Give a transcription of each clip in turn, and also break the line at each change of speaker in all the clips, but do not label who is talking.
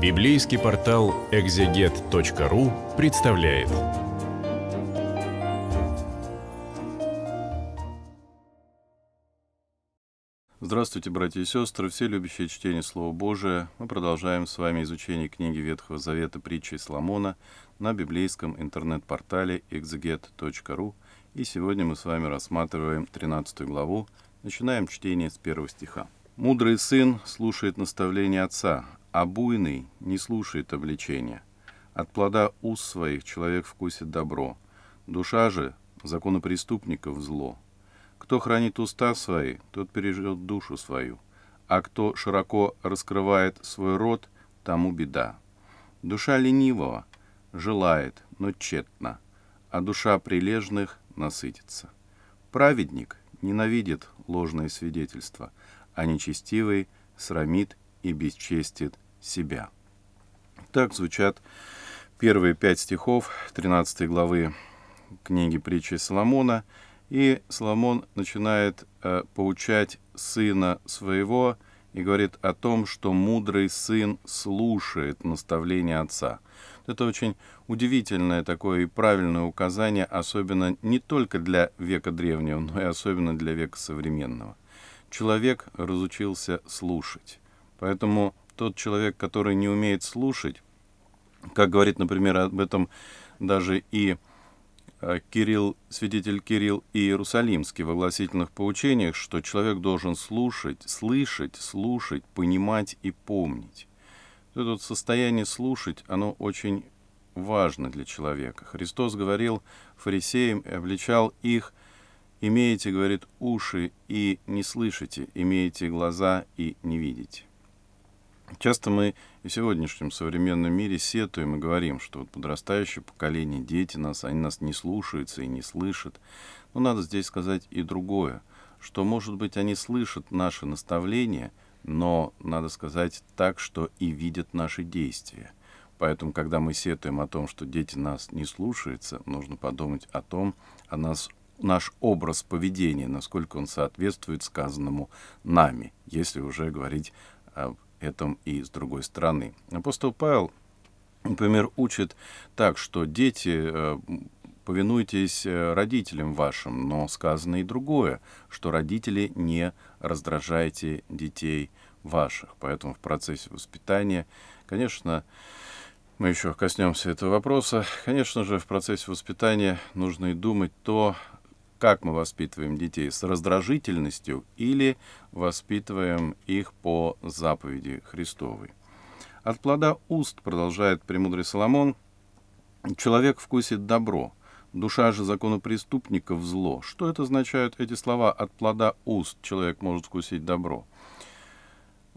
Библейский портал экзегет.ру представляет. Здравствуйте, братья и сестры, все любящие чтение Слова Божия. Мы продолжаем с вами изучение книги Ветхого Завета притчи Соломона на библейском интернет-портале exeget.ru. И сегодня мы с вами рассматриваем 13 главу, начинаем чтение с первого стиха. «Мудрый сын слушает наставление отца, а буйный не слушает обличения. От плода уз своих человек вкусит добро. Душа же законопреступников зло. Кто хранит уста свои, тот переживет душу свою. А кто широко раскрывает свой рот, тому беда. Душа ленивого желает, но тщетно, а душа прилежных насытится. Праведник ненавидит ложные свидетельства, а нечестивый срамит и бесчестит себя. Так звучат первые пять стихов 13 главы книги притчи Соломона, и Соломон начинает э, поучать сына своего и говорит о том, что мудрый сын слушает наставление отца. Это очень удивительное такое и правильное указание, особенно не только для века древнего, но и особенно для века современного. Человек разучился слушать. Поэтому тот человек, который не умеет слушать, как говорит, например, об этом даже и э, Кирилл, святитель Кирилл и Иерусалимский в огласительных поучениях, что человек должен слушать, слышать, слушать, понимать и помнить. Это вот состояние слушать, оно очень важно для человека. Христос говорил фарисеям и обличал их, «Имеете, — говорит, — уши и не слышите, имеете глаза и не видите». Часто мы и в сегодняшнем современном мире сетуем и говорим, что вот подрастающее поколение, дети нас, они нас не слушаются и не слышат. Но надо здесь сказать и другое, что, может быть, они слышат наши наставления, но, надо сказать, так, что и видят наши действия. Поэтому, когда мы сетуем о том, что дети нас не слушаются, нужно подумать о том, о нас наш образ поведения, насколько он соответствует сказанному нами, если уже говорить об этом и с другой стороны. Апостол Павел, например, учит так, что дети э, повинуйтесь э, родителям вашим, но сказано и другое, что родители не раздражайте детей ваших. Поэтому в процессе воспитания, конечно, мы еще коснемся этого вопроса. Конечно же, в процессе воспитания нужно и думать то, как мы воспитываем детей, с раздражительностью или воспитываем их по заповеди Христовой. От плода уст, продолжает премудрый Соломон, человек вкусит добро, душа же закону преступников зло. Что это означают эти слова «от плода уст человек может вкусить добро»?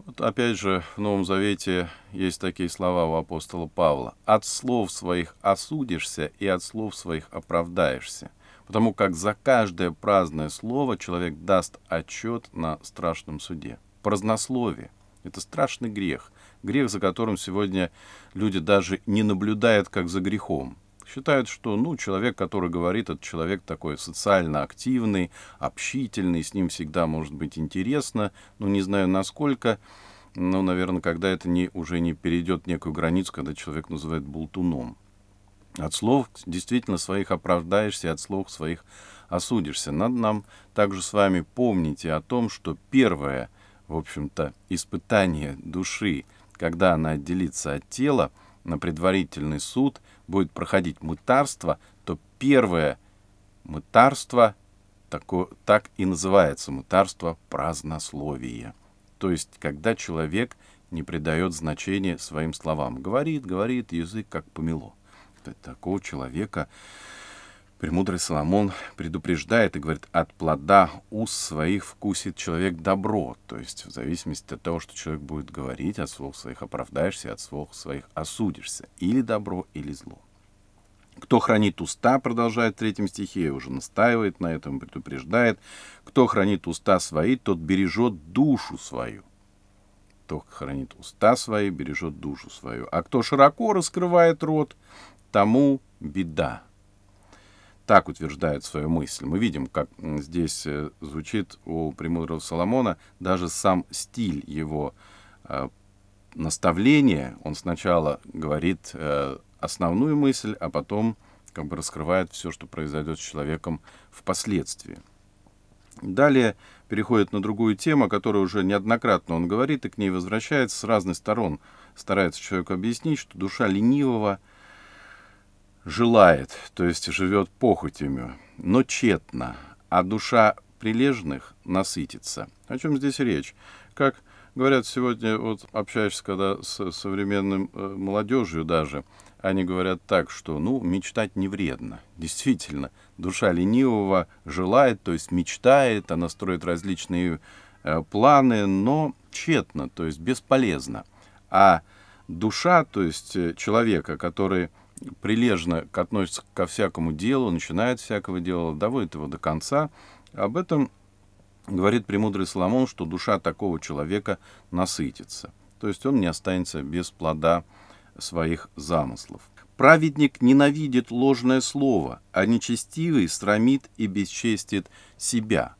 Вот опять же, в Новом Завете есть такие слова у апостола Павла. «От слов своих осудишься, и от слов своих оправдаешься» потому как за каждое праздное слово человек даст отчет на страшном суде. Празднословие – это страшный грех, грех, за которым сегодня люди даже не наблюдают как за грехом. Считают, что ну, человек, который говорит, это человек такой социально активный, общительный, с ним всегда может быть интересно, ну, не знаю насколько, но, наверное, когда это не, уже не перейдет некую границу, когда человек называет болтуном. От слов действительно своих оправдаешься, от слов своих осудишься. Надо нам также с вами помнить и о том, что первое, в общем-то, испытание души, когда она отделится от тела, на предварительный суд будет проходить мытарство, то первое мытарство тако, так и называется мытарство празднословия. То есть, когда человек не придает значения своим словам. Говорит, говорит, язык как помело такого человека премудрый Соломон предупреждает и говорит, от плода уст своих вкусит человек добро. То есть в зависимости от того, что человек будет говорить, от слов своих оправдаешься, от слов своих осудишься. Или добро, или зло. Кто хранит уста, продолжает в третьем стихе, уже настаивает на этом, предупреждает. Кто хранит уста свои, тот бережет душу свою. Кто хранит уста свои, бережет душу свою. А кто широко раскрывает рот, тому беда. Так утверждает свою мысль. Мы видим, как здесь э, звучит у премудрого Соломона даже сам стиль его э, наставления. Он сначала говорит э, основную мысль, а потом как бы раскрывает все, что произойдет с человеком впоследствии. Далее переходит на другую тему, о которой уже неоднократно он говорит и к ней возвращается с разных сторон. Старается человек объяснить, что душа ленивого – желает, то есть живет похотями, но тщетно, а душа прилежных насытится. О чем здесь речь? Как говорят сегодня, вот общаешься когда с современным э, молодежью даже, они говорят так, что, ну, мечтать не вредно. Действительно, душа ленивого желает, то есть мечтает, она строит различные э, планы, но тщетно, то есть бесполезно. А душа, то есть э, человека, который прилежно относится ко всякому делу, начинает всякого дела, доводит его до конца. Об этом говорит премудрый Соломон, что душа такого человека насытится. То есть он не останется без плода своих замыслов. Праведник ненавидит ложное слово, а нечестивый срамит и бесчестит себя.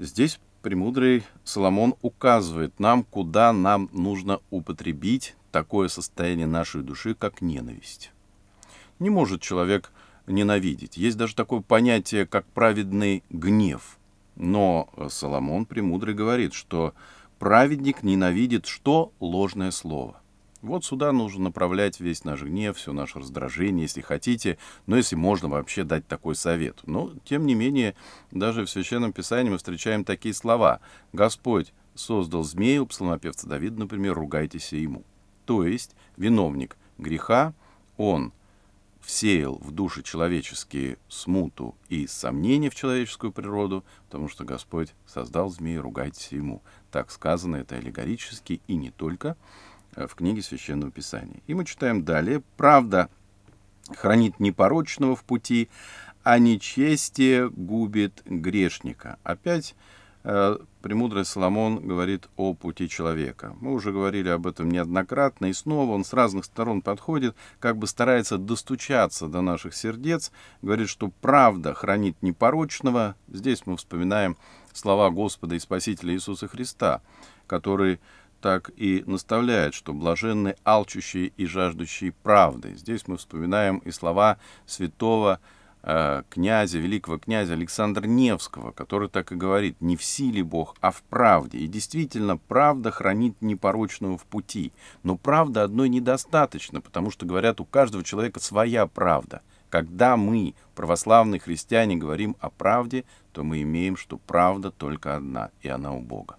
Здесь премудрый Соломон указывает нам, куда нам нужно употребить такое состояние нашей души, как ненависть не может человек ненавидеть. Есть даже такое понятие, как праведный гнев. Но э, Соломон Премудрый говорит, что праведник ненавидит что? Ложное слово. Вот сюда нужно направлять весь наш гнев, все наше раздражение, если хотите, но если можно вообще дать такой совет. Но, тем не менее, даже в Священном Писании мы встречаем такие слова. «Господь создал змею, псалмопевца Давида, например, ругайтесь ему». То есть виновник греха, он сеял в души человеческие смуту и сомнения в человеческую природу, потому что Господь создал змея, ругайтесь ему. Так сказано это аллегорически и не только э, в книге Священного Писания. И мы читаем далее. «Правда хранит непорочного в пути, а нечестие губит грешника». Опять Э, Премудрый Соломон говорит о пути человека. Мы уже говорили об этом неоднократно, и снова он с разных сторон подходит, как бы старается достучаться до наших сердец, говорит, что правда хранит непорочного. Здесь мы вспоминаем слова Господа и Спасителя Иисуса Христа, который так и наставляет, что блаженны алчущие и жаждущие правды. Здесь мы вспоминаем и слова святого Э, князя, великого князя Александра Невского, который так и говорит, не в силе Бог, а в правде. И действительно, правда хранит непорочного в пути. Но правда одной недостаточно, потому что, говорят, у каждого человека своя правда. Когда мы, православные христиане, говорим о правде, то мы имеем, что правда только одна, и она у Бога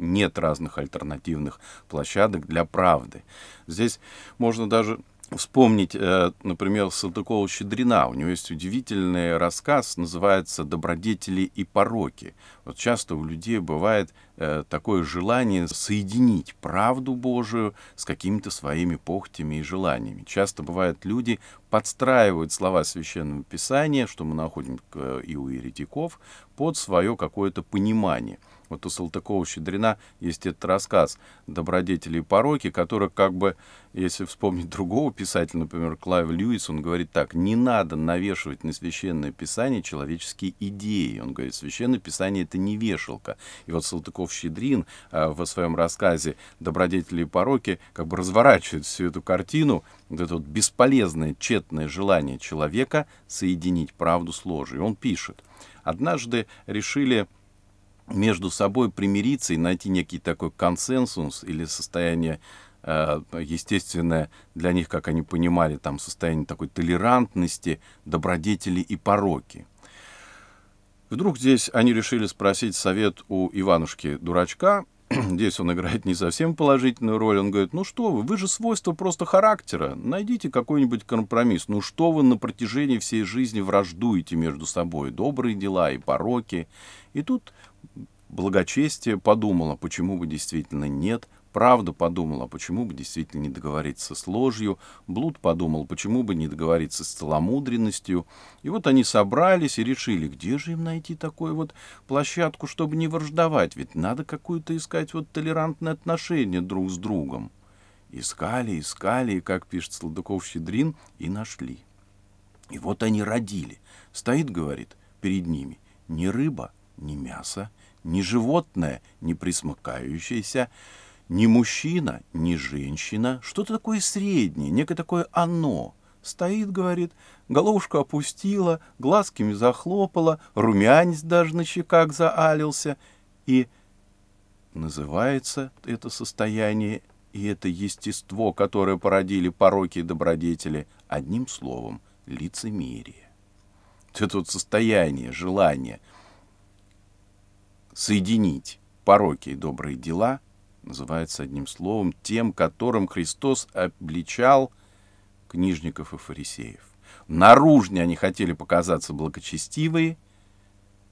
нет разных альтернативных площадок для правды. Здесь можно даже вспомнить, э, например, Салтыкова-Щедрина. У него есть удивительный рассказ, называется «Добродетели и пороки». Вот часто у людей бывает э, такое желание соединить правду Божию с какими-то своими похотями и желаниями. Часто бывают люди подстраивают слова Священного Писания, что мы находим э, и у еретиков, под свое какое-то понимание – вот у Салтыкова-Щедрина есть этот рассказ «Добродетели и пороки», который как бы, если вспомнить другого писателя, например, Клайв Льюис, он говорит так, не надо навешивать на Священное Писание человеческие идеи. Он говорит, Священное Писание — это не вешалка. И вот Салтыков-Щедрин э, во своем рассказе «Добродетели и пороки» как бы разворачивает всю эту картину, вот это вот бесполезное, тщетное желание человека соединить правду с ложью. Он пишет, однажды решили между собой примириться и найти некий такой консенсус или состояние э, естественное для них, как они понимали, там состояние такой толерантности, добродетели и пороки. Вдруг здесь они решили спросить совет у Иванушки-дурачка. Здесь он играет не совсем положительную роль. Он говорит, ну что вы, вы же свойство просто характера. Найдите какой-нибудь компромисс. Ну что вы на протяжении всей жизни враждуете между собой? Добрые дела и пороки, и тут благочестие подумало, почему бы действительно нет, правда подумала, почему бы действительно не договориться с ложью, блуд подумал, почему бы не договориться с целомудренностью. И вот они собрались и решили, где же им найти такую вот площадку, чтобы не враждовать, ведь надо какую-то искать вот толерантное отношение друг с другом. Искали, искали, и, как пишет Сладыков-Щедрин, и нашли. И вот они родили. Стоит, говорит, перед ними не рыба, ни мясо, ни животное, ни присмыкающееся, ни мужчина, ни женщина, что-то такое среднее, некое такое «оно». Стоит, говорит, головушку опустила, глазками захлопала, румянец даже на щеках заалился. И называется это состояние и это естество, которое породили пороки и добродетели, одним словом, лицемерие. Это вот состояние, желание — соединить пороки и добрые дела, называется одним словом тем, которым Христос обличал книжников и фарисеев. Наружнее они хотели показаться благочестивые,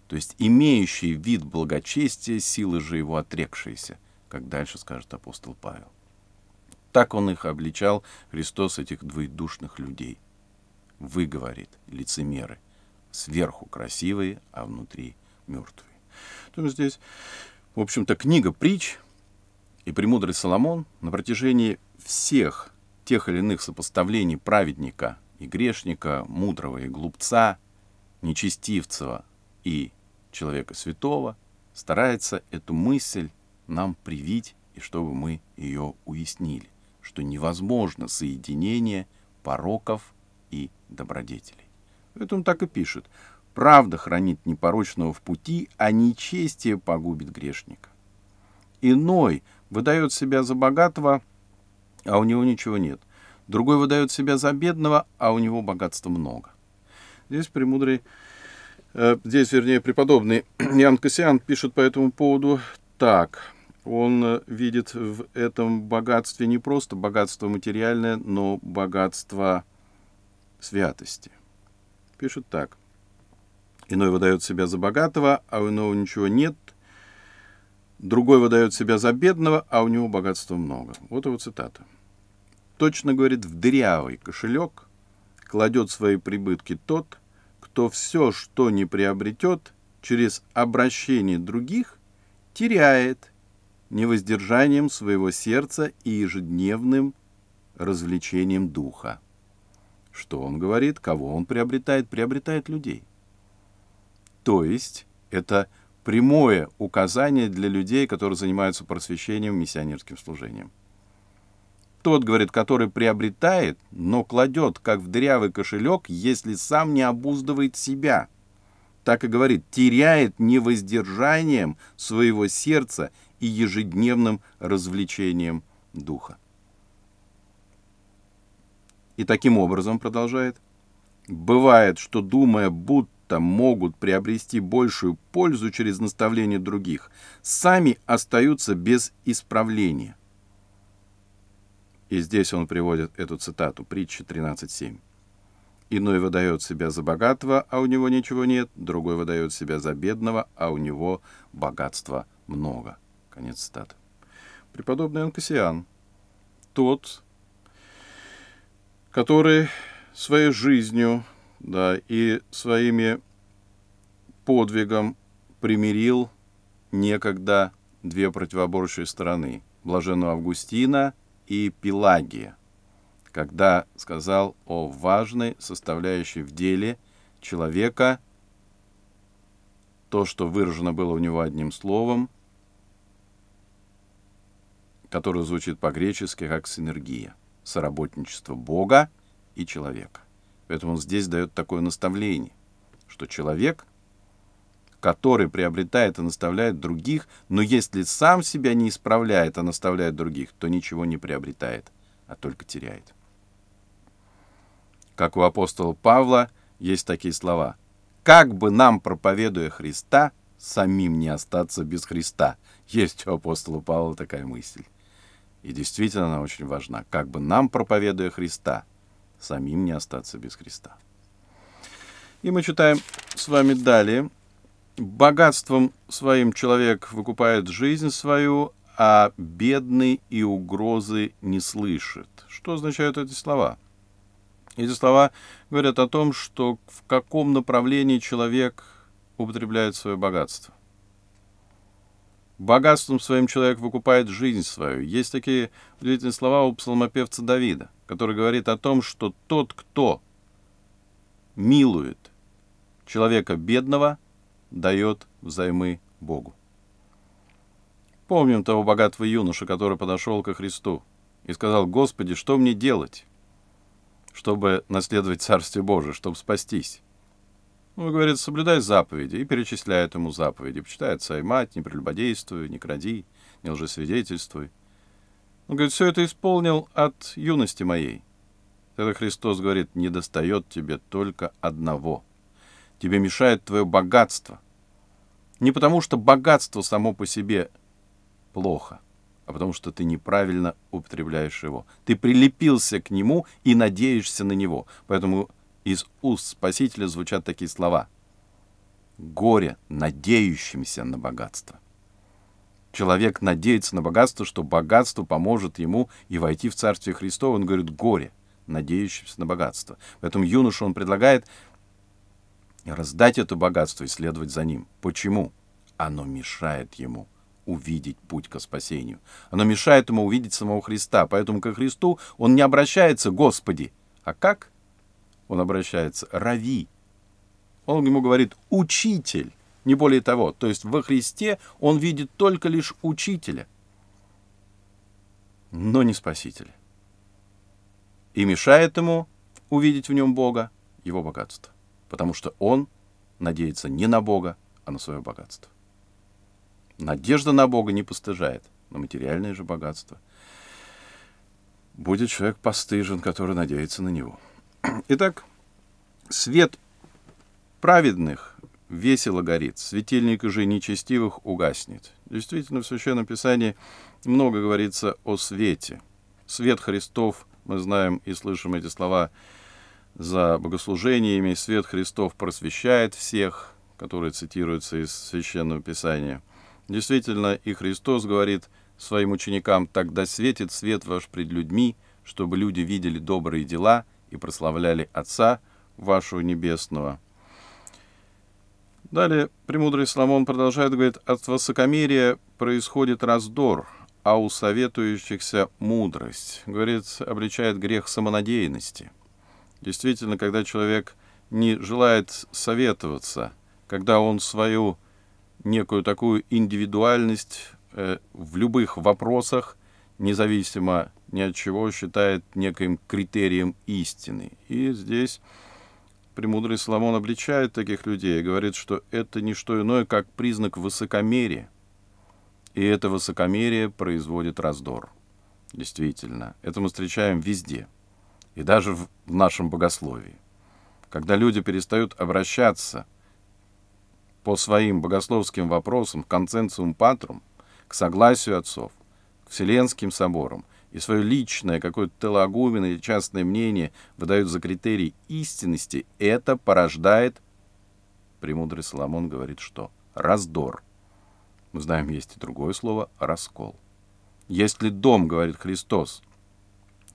то есть имеющие вид благочестия, силы же его отрекшиеся, как дальше скажет апостол Павел. Так он их обличал, Христос, этих двоедушных людей. Вы, говорит, лицемеры, сверху красивые, а внутри мертвые то здесь, в общем-то, книга притч и премудрый Соломон на протяжении всех тех или иных сопоставлений праведника и грешника, мудрого и глупца, нечестивцего и человека святого, старается эту мысль нам привить, и чтобы мы ее уяснили, что невозможно соединение пороков и добродетелей. Поэтому так и пишет. Правда хранит непорочного в пути, а нечестие погубит грешника. Иной выдает себя за богатого, а у него ничего нет. Другой выдает себя за бедного, а у него богатства много. Здесь премудрый, э, здесь, вернее, преподобный Ян Кассиан пишет по этому поводу так. Он э, видит в этом богатстве не просто богатство материальное, но богатство святости. Пишет так. Иной выдает себя за богатого, а у иного ничего нет. Другой выдает себя за бедного, а у него богатства много. Вот его цитата. Точно говорит, в дырявый кошелек кладет свои прибытки тот, кто все, что не приобретет, через обращение других теряет невоздержанием своего сердца и ежедневным развлечением духа. Что он говорит, кого он приобретает? Приобретает людей – то есть это прямое указание для людей, которые занимаются просвещением, миссионерским служением. Тот, говорит, который приобретает, но кладет, как в дырявый кошелек, если сам не обуздывает себя. Так и говорит, теряет невоздержанием своего сердца и ежедневным развлечением духа. И таким образом, продолжает, бывает, что думая, будто будто могут приобрести большую пользу через наставление других, сами остаются без исправления. И здесь он приводит эту цитату, притча 13.7. Иной выдает себя за богатого, а у него ничего нет, другой выдает себя за бедного, а у него богатства много. Конец цитаты. Преподобный Анкасиан, тот, который своей жизнью да, и своими подвигом примирил некогда две противоборчие стороны – Блаженного Августина и Пелагия, когда сказал о важной составляющей в деле человека то, что выражено было у него одним словом, которое звучит по-гречески как синергия – соработничество Бога и человека. Поэтому он здесь дает такое наставление, что человек, который приобретает и наставляет других, но если сам себя не исправляет, а наставляет других, то ничего не приобретает, а только теряет. Как у апостола Павла есть такие слова. «Как бы нам, проповедуя Христа, самим не остаться без Христа?» Есть у апостола Павла такая мысль. И действительно она очень важна. Как бы нам, проповедуя Христа, самим не остаться без креста. И мы читаем с вами далее. «Богатством своим человек выкупает жизнь свою, а бедный и угрозы не слышит». Что означают эти слова? Эти слова говорят о том, что в каком направлении человек употребляет свое богатство. Богатством своим человек выкупает жизнь свою. Есть такие удивительные слова у псалмопевца Давида, который говорит о том, что тот, кто милует человека бедного, дает взаймы Богу. Помним того богатого юноша, который подошел ко Христу и сказал, «Господи, что мне делать, чтобы наследовать Царствие Божие, чтобы спастись?» Он говорит, соблюдай заповеди, и перечисляет ему заповеди. Почитай отца и мать, не прелюбодействуй, не кради, не лжесвидетельствуй. Он говорит, все это исполнил от юности моей. Тогда Христос говорит, не достает тебе только одного. Тебе мешает твое богатство. Не потому, что богатство само по себе плохо, а потому что ты неправильно употребляешь его. Ты прилепился к нему и надеешься на него. Поэтому из уст Спасителя звучат такие слова. Горе надеющимся на богатство. Человек надеется на богатство, что богатство поможет ему и войти в Царствие Христово. Он говорит, горе, надеющимся на богатство. Поэтому юношу он предлагает раздать это богатство и следовать за ним. Почему? Оно мешает ему увидеть путь ко спасению. Оно мешает ему увидеть самого Христа. Поэтому ко Христу он не обращается «Господи». А как? он обращается, рави. Он ему говорит «учитель», не более того. То есть во Христе он видит только лишь учителя, но не спасителя. И мешает ему увидеть в нем Бога его богатство, потому что он надеется не на Бога, а на свое богатство. Надежда на Бога не постыжает, но материальное же богатство. Будет человек постыжен, который надеется на него. Итак, свет праведных весело горит, светильник уже нечестивых угаснет. Действительно, в Священном Писании много говорится о свете. Свет Христов, мы знаем и слышим эти слова за богослужениями, свет Христов просвещает всех, которые цитируются из Священного Писания. Действительно, и Христос говорит своим ученикам, «Тогда светит свет ваш пред людьми, чтобы люди видели добрые дела – и прославляли Отца вашего Небесного». Далее премудрый Соломон продолжает, говорит, «От высокомерия происходит раздор, а у советующихся мудрость». Говорит, обличает грех самонадеянности. Действительно, когда человек не желает советоваться, когда он свою некую такую индивидуальность э, в любых вопросах, независимо ни от чего считает неким критерием истины. И здесь премудрый Соломон обличает таких людей и говорит, что это не что иное, как признак высокомерия. И это высокомерие производит раздор. Действительно, это мы встречаем везде. И даже в нашем богословии. Когда люди перестают обращаться по своим богословским вопросам к консенсум патрум, к согласию отцов, к Вселенским соборам – и свое личное, какое-то телогуменное или частное мнение выдают за критерий истинности, это порождает, премудрый Соломон говорит, что раздор. Мы знаем, есть и другое слово – раскол. Если дом, говорит Христос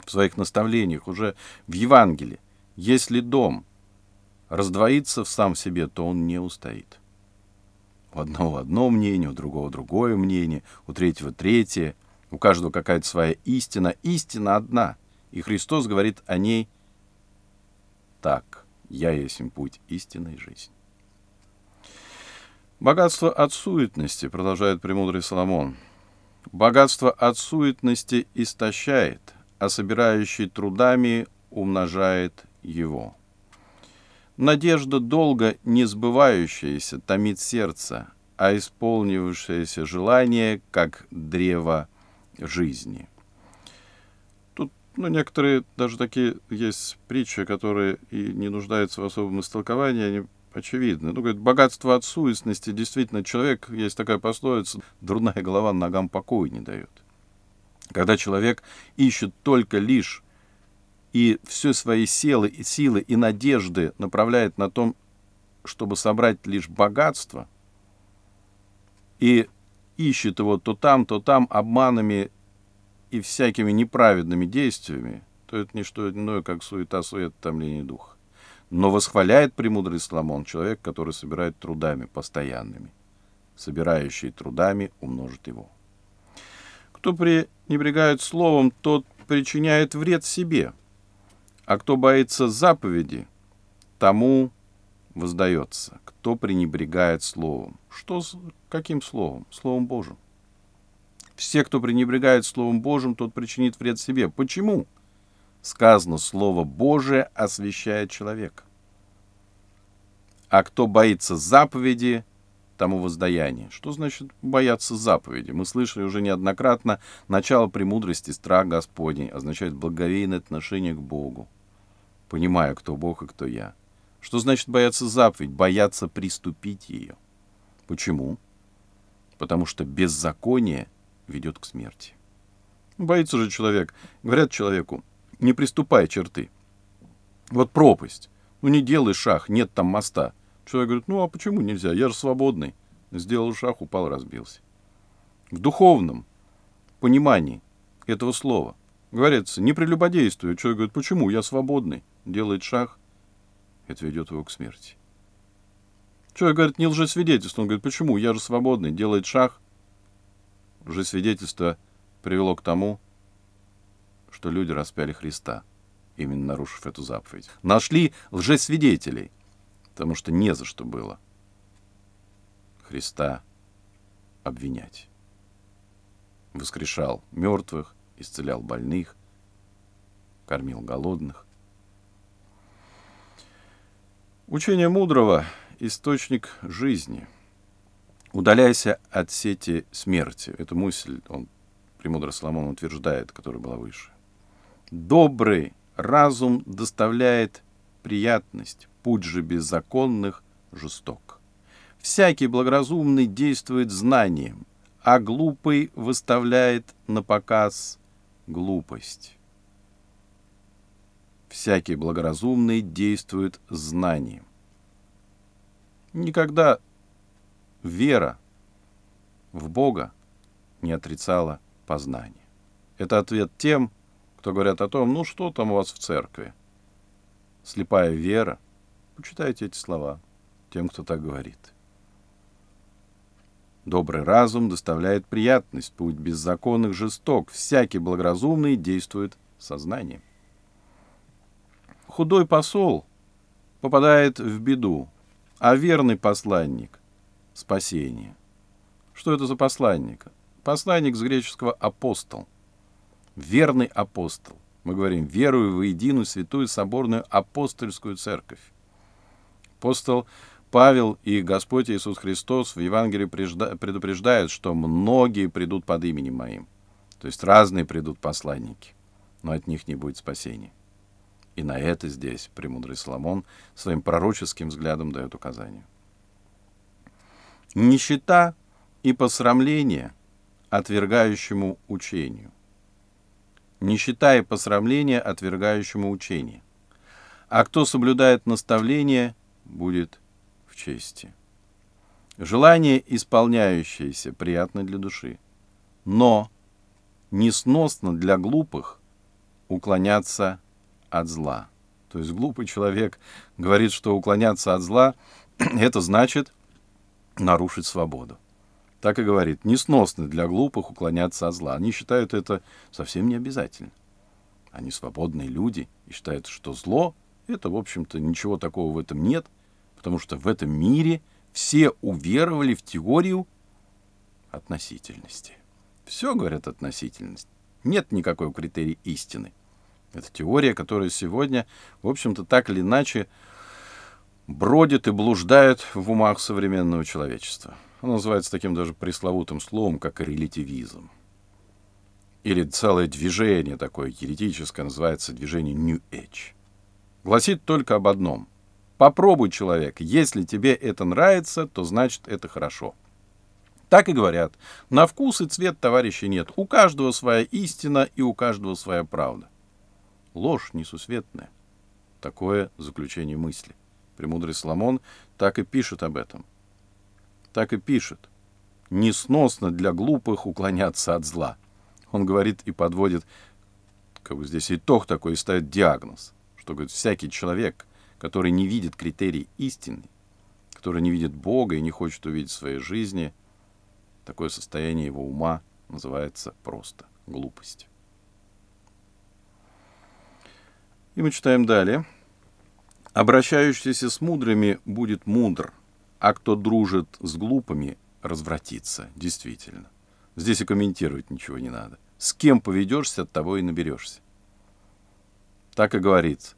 в своих наставлениях уже в Евангелии, если дом раздвоится в сам себе, то он не устоит. У одного одно мнение, у другого другое мнение, у третьего третье – у каждого какая-то своя истина. Истина одна. И Христос говорит о ней так. «Я есть путь истинной жизни». Богатство от суетности, продолжает премудрый Соломон, богатство от суетности истощает, а собирающий трудами умножает его. Надежда долго не сбывающаяся томит сердце, а исполнившееся желание, как древо жизни. Тут ну, некоторые даже такие есть притчи, которые и не нуждаются в особом истолковании, они очевидны. Ну, говорит, богатство от суетности. Действительно, человек, есть такая пословица, дурная голова ногам покоя не дает. Когда человек ищет только лишь и все свои силы, и силы и надежды направляет на том, чтобы собрать лишь богатство, и ищет его то там, то там обманами и всякими неправедными действиями, то это не что иное, как суета, сует, томление духа. Но восхваляет премудрый Соломон человек, который собирает трудами постоянными. Собирающий трудами умножит его. Кто пренебрегает словом, тот причиняет вред себе. А кто боится заповеди, тому воздается кто пренебрегает словом. Что, с каким словом? Словом Божьим. Все, кто пренебрегает Словом Божьим, тот причинит вред себе. Почему? Сказано, Слово Божие освящает человека. А кто боится заповеди, тому воздаяние. Что значит бояться заповеди? Мы слышали уже неоднократно, начало премудрости страх Господней означает благовейное отношение к Богу. Понимаю, кто Бог и кто я. Что значит бояться заповедь? Бояться приступить ее. Почему? Потому что беззаконие ведет к смерти. Боится же человек. Говорят человеку, не приступай черты. Вот пропасть. Ну не делай шаг, нет там моста. Человек говорит, ну а почему нельзя? Я же свободный. Сделал шаг, упал, разбился. В духовном понимании этого слова говорится, не прелюбодействуй. Человек говорит, почему? Я свободный. Делает шаг, это ведет его к смерти. Человек говорит, не лжесвидетельство. Он говорит, почему? Я же свободный. Делает шаг. Лжесвидетельство привело к тому, что люди распяли Христа, именно нарушив эту заповедь. Нашли лжесвидетелей, потому что не за что было Христа обвинять. Воскрешал мертвых, исцелял больных, кормил голодных. Учение мудрого – источник жизни. Удаляйся от сети смерти. Эту мысль он, премудро Соломон, утверждает, которая была выше. Добрый разум доставляет приятность, путь же беззаконных жесток. Всякий благоразумный действует знанием, а глупый выставляет на показ глупость. Всякий благоразумный действует знанием. Никогда вера в Бога не отрицала познание. Это ответ тем, кто говорят о том, ну что там у вас в церкви. Слепая вера. Почитайте эти слова тем, кто так говорит. Добрый разум доставляет приятность, путь беззаконных жесток, всякий благоразумный действует сознанием худой посол попадает в беду, а верный посланник — спасение. Что это за посланник? Посланник с греческого «апостол». Верный апостол. Мы говорим «верую в единую святую соборную апостольскую церковь». Апостол Павел и Господь Иисус Христос в Евангелии предупреждают, что многие придут под именем моим. То есть разные придут посланники, но от них не будет спасения. И на это здесь премудрый Соломон своим пророческим взглядом дает указание. Нищета и посрамление отвергающему учению. Нищета и посрамление отвергающему учение. А кто соблюдает наставление, будет в чести. Желание, исполняющееся, приятно для души, но несносно для глупых уклоняться от зла. То есть глупый человек говорит, что уклоняться от зла – это значит нарушить свободу. Так и говорит, несносно для глупых уклоняться от зла. Они считают это совсем не обязательно. Они свободные люди и считают, что зло – это, в общем-то, ничего такого в этом нет, потому что в этом мире все уверовали в теорию относительности. Все, говорят, относительность. Нет никакой критерии истины – это теория, которая сегодня, в общем-то, так или иначе бродит и блуждает в умах современного человечества. Она называется таким даже пресловутым словом, как релятивизм. Или целое движение такое еретическое, называется движение New Age. Гласит только об одном. Попробуй, человек, если тебе это нравится, то значит это хорошо. Так и говорят. На вкус и цвет товарищей нет. У каждого своя истина и у каждого своя правда. Ложь несусветная. Такое заключение мысли. Премудрый Соломон так и пишет об этом. Так и пишет. Несносно для глупых уклоняться от зла. Он говорит и подводит, как бы здесь итог такой, и ставит диагноз, что, говорит, всякий человек, который не видит критерий истины, который не видит Бога и не хочет увидеть в своей жизни, такое состояние его ума называется просто глупость. И мы читаем далее. «Обращающийся с мудрыми будет мудр, а кто дружит с глупыми, развратится». Действительно. Здесь и комментировать ничего не надо. С кем поведешься, от того и наберешься. Так и говорится.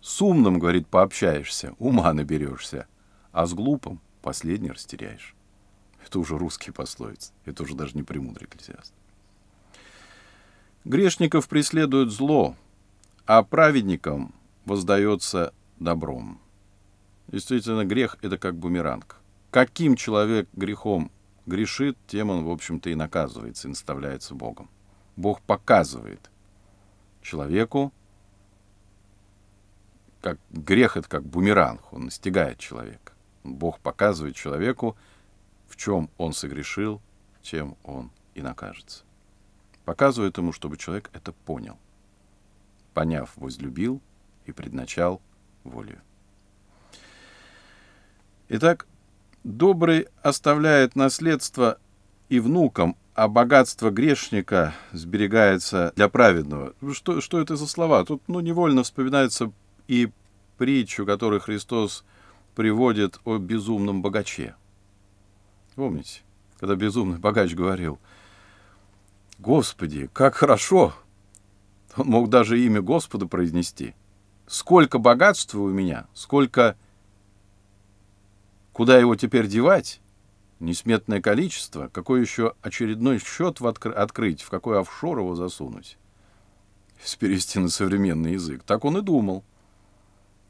С умным, говорит, пообщаешься, ума наберешься, а с глупым последний растеряешь. Это уже русский пословицы. Это уже даже не премудрый экклесиаст. Грешников преследует зло, а праведникам воздается добром. Действительно, грех — это как бумеранг. Каким человек грехом грешит, тем он, в общем-то, и наказывается, и наставляется Богом. Бог показывает человеку, как грех — это как бумеранг, он настигает человека. Бог показывает человеку, в чем он согрешил, тем он и накажется. Показывает ему, чтобы человек это понял поняв, возлюбил и предначал волю. Итак, добрый оставляет наследство и внукам, а богатство грешника сберегается для праведного. Что, что это за слова? Тут ну, невольно вспоминается и притчу, которую Христос приводит о безумном богаче. Помните, когда безумный богач говорил, «Господи, как хорошо, он мог даже имя Господа произнести. Сколько богатства у меня, сколько... Куда его теперь девать? Несметное количество. Какой еще очередной счет в откр... открыть, в какой офшор его засунуть? Если на современный язык. Так он и думал.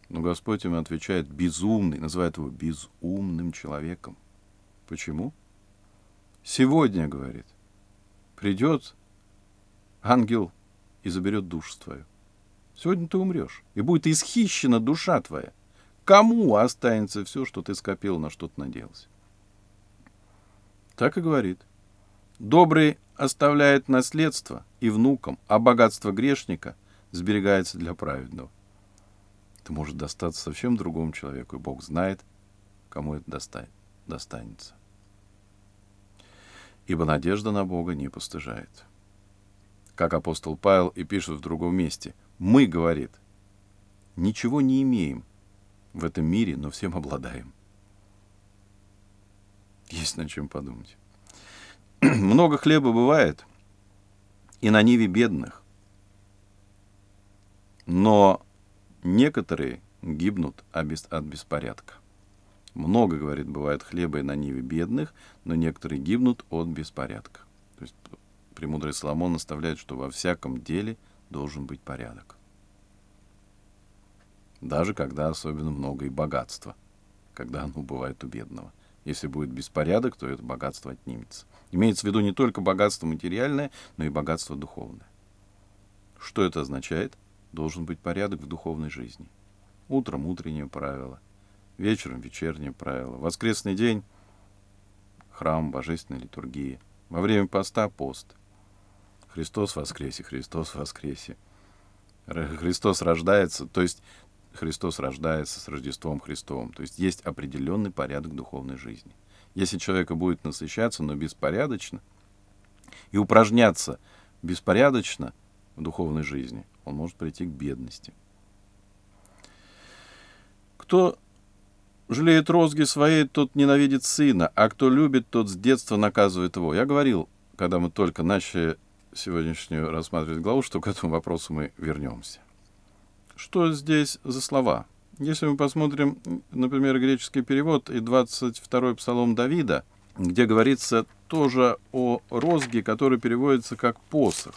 Но Господь ему отвечает «безумный», называет его «безумным человеком». Почему? Сегодня, говорит, придет ангел и заберет душу твою. Сегодня ты умрешь, и будет исхищена душа твоя. Кому останется все, что ты скопил, на что ты надеялся? Так и говорит. Добрый оставляет наследство и внукам, а богатство грешника сберегается для праведного. Это может достаться совсем другому человеку, и Бог знает, кому это достанет, достанется. Ибо надежда на Бога не постыжает как апостол Павел и пишет в другом месте. «Мы, — говорит, — ничего не имеем в этом мире, но всем обладаем». Есть над чем подумать. Много хлеба бывает, и на ниве бедных. Но некоторые гибнут от беспорядка. Много, говорит, бывает хлеба и на ниве бедных, но некоторые гибнут от беспорядка. То есть Премудрый Соломон наставляет, что во всяком деле должен быть порядок. Даже когда особенно много и богатства, когда оно бывает у бедного. Если будет беспорядок, то это богатство отнимется. Имеется в виду не только богатство материальное, но и богатство духовное. Что это означает? Должен быть порядок в духовной жизни. Утром утреннее правило, вечером вечернее правило, воскресный день – храм божественной литургии, во время поста – пост – Христос воскресе, Христос воскресе. Христос рождается, то есть Христос рождается с Рождеством Христовым. То есть есть определенный порядок духовной жизни. Если человека будет насыщаться, но беспорядочно, и упражняться беспорядочно в духовной жизни, он может прийти к бедности. Кто жалеет розги своей, тот ненавидит сына, а кто любит, тот с детства наказывает его. Я говорил, когда мы только начали сегодняшнюю рассматривать главу, что к этому вопросу мы вернемся. Что здесь за слова? Если мы посмотрим, например, греческий перевод и 22-й псалом Давида, где говорится тоже о розге, который переводится как посох.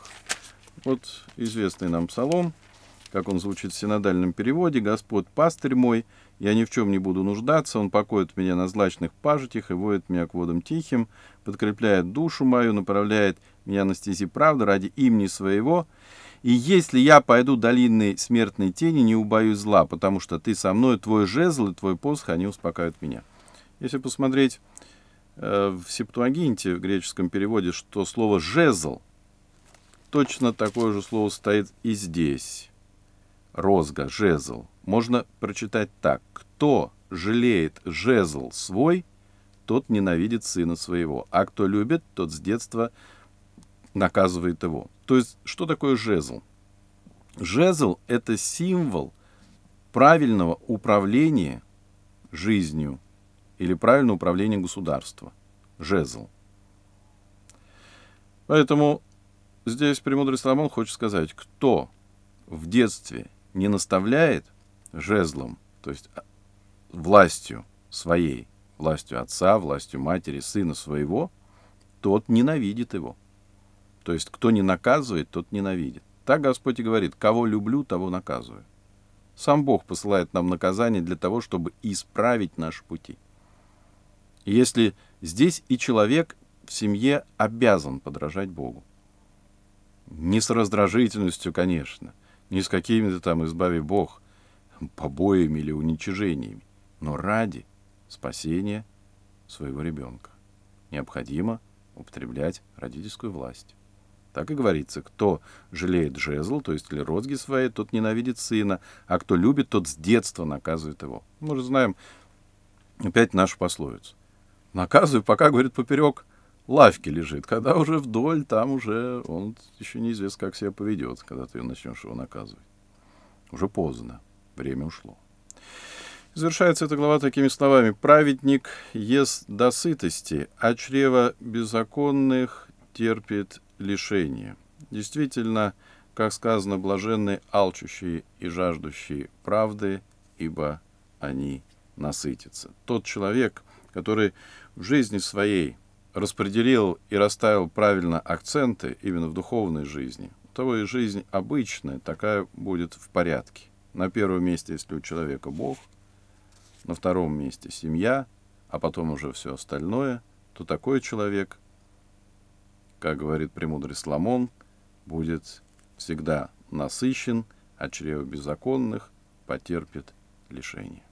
Вот известный нам псалом – как он звучит в синодальном переводе, «Господь пастырь мой, я ни в чем не буду нуждаться, он покоит меня на злачных пажитях и водит меня к водам тихим, подкрепляет душу мою, направляет меня на стези правды ради имени своего». И если я пойду долиной смертной тени, не убоюсь зла, потому что ты со мной, твой жезл и твой посох, они успокаивают меня. Если посмотреть э, в Септуагинте, в греческом переводе, что слово «жезл», точно такое же слово стоит и здесь розга, жезл, можно прочитать так. Кто жалеет жезл свой, тот ненавидит сына своего, а кто любит, тот с детства наказывает его. То есть, что такое жезл? Жезл – это символ правильного управления жизнью или правильного управления государством. Жезл. Поэтому здесь премудрый Соломон хочет сказать, кто в детстве не наставляет жезлом, то есть а, властью своей, властью отца, властью матери, сына своего, тот ненавидит его. То есть кто не наказывает, тот ненавидит. Так Господь и говорит, кого люблю, того наказываю. Сам Бог посылает нам наказание для того, чтобы исправить наши пути. И если здесь и человек в семье обязан подражать Богу. Не с раздражительностью, конечно – не с какими-то там, избави Бог, побоями или уничижениями, но ради спасения своего ребенка. Необходимо употреблять родительскую власть. Так и говорится, кто жалеет жезл, то есть ли розги свои, тот ненавидит сына, а кто любит, тот с детства наказывает его. Мы же знаем опять нашу пословицу. Наказывай, пока, говорит, поперек – лавке лежит. Когда уже вдоль, там уже он еще неизвестно, как себя поведет, когда ты начнешь его наказывать. Уже поздно, время ушло. Завершается эта глава такими словами. «Праведник ест до сытости, а чрево беззаконных терпит лишение». Действительно, как сказано, блаженны алчущие и жаждущие правды, ибо они насытятся. Тот человек, который в жизни своей – распределил и расставил правильно акценты именно в духовной жизни, то и жизнь обычная такая будет в порядке. На первом месте, если у человека Бог, на втором месте семья, а потом уже все остальное, то такой человек, как говорит премудрый Соломон, будет всегда насыщен, а чрево беззаконных потерпит лишение.